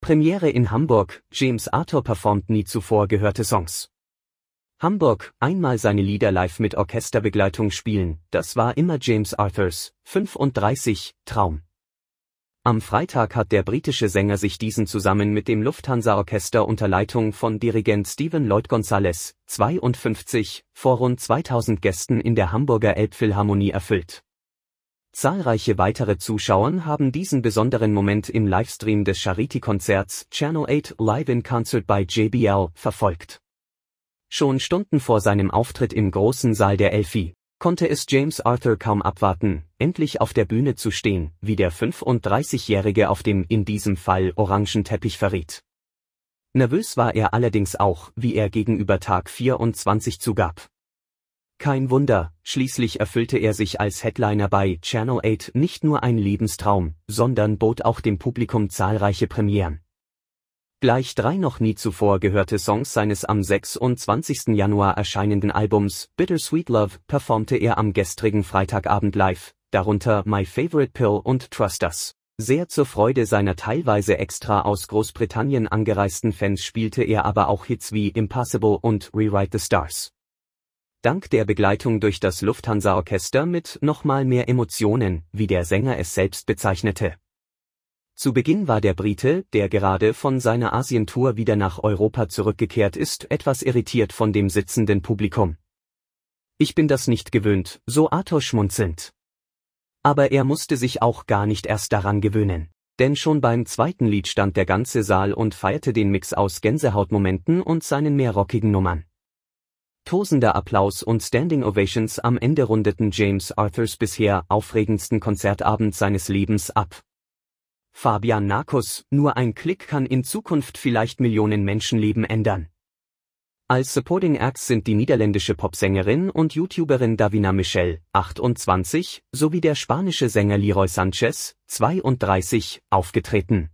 Premiere in Hamburg, James Arthur performt nie zuvor gehörte Songs. Hamburg, einmal seine Lieder live mit Orchesterbegleitung spielen, das war immer James Arthurs, 35, Traum. Am Freitag hat der britische Sänger sich diesen zusammen mit dem Lufthansa-Orchester unter Leitung von Dirigent Stephen Lloyd Gonzalez, 52, vor rund 2000 Gästen in der Hamburger Elbphilharmonie erfüllt. Zahlreiche weitere Zuschauer haben diesen besonderen Moment im Livestream des Charity-Konzerts Channel 8 Live in Concert bei JBL verfolgt. Schon Stunden vor seinem Auftritt im großen Saal der Elfie konnte es James Arthur kaum abwarten, endlich auf der Bühne zu stehen, wie der 35-Jährige auf dem in diesem Fall orangen Teppich verriet. Nervös war er allerdings auch, wie er gegenüber Tag 24 zugab. Kein Wunder, schließlich erfüllte er sich als Headliner bei Channel 8 nicht nur einen Lebenstraum, sondern bot auch dem Publikum zahlreiche Premieren. Gleich drei noch nie zuvor gehörte Songs seines am 26. Januar erscheinenden Albums Bittersweet Love performte er am gestrigen Freitagabend live, darunter My Favorite Pill und Trust Us. Sehr zur Freude seiner teilweise extra aus Großbritannien angereisten Fans spielte er aber auch Hits wie Impossible und Rewrite the Stars dank der Begleitung durch das Lufthansa-Orchester mit nochmal mehr Emotionen, wie der Sänger es selbst bezeichnete. Zu Beginn war der Brite, der gerade von seiner Asientour wieder nach Europa zurückgekehrt ist, etwas irritiert von dem sitzenden Publikum. Ich bin das nicht gewöhnt, so Arthur schmunzelnd. Aber er musste sich auch gar nicht erst daran gewöhnen. Denn schon beim zweiten Lied stand der ganze Saal und feierte den Mix aus Gänsehautmomenten und seinen mehr rockigen Nummern. Tosender Applaus und Standing Ovations am Ende rundeten James Arthurs bisher aufregendsten Konzertabend seines Lebens ab. Fabian Narkus, nur ein Klick kann in Zukunft vielleicht Millionen Menschenleben ändern. Als Supporting Acts sind die niederländische Popsängerin und YouTuberin Davina Michel, 28, sowie der spanische Sänger Leroy Sanchez, 32, aufgetreten.